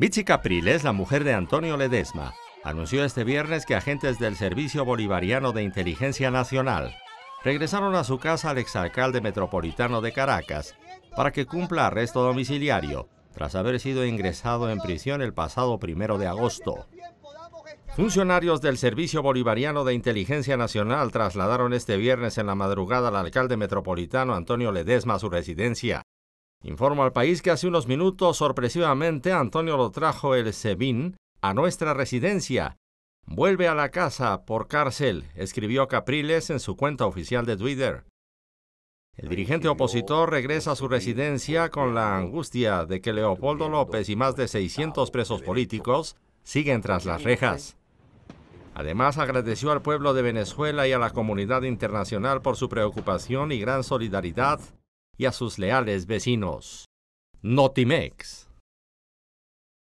Mitzi Capriles, la mujer de Antonio Ledesma, anunció este viernes que agentes del Servicio Bolivariano de Inteligencia Nacional regresaron a su casa al exalcalde metropolitano de Caracas para que cumpla arresto domiciliario tras haber sido ingresado en prisión el pasado primero de agosto. Funcionarios del Servicio Bolivariano de Inteligencia Nacional trasladaron este viernes en la madrugada al alcalde metropolitano Antonio Ledesma a su residencia Informo al país que hace unos minutos, sorpresivamente, Antonio lo trajo el Sebin a nuestra residencia. Vuelve a la casa por cárcel, escribió Capriles en su cuenta oficial de Twitter. El dirigente opositor oh, regresa a su residencia con la angustia de que Leopoldo López y más de 600 presos políticos siguen tras las rejas. Además, agradeció al pueblo de Venezuela y a la comunidad internacional por su preocupación y gran solidaridad y a sus leales vecinos. Notimex.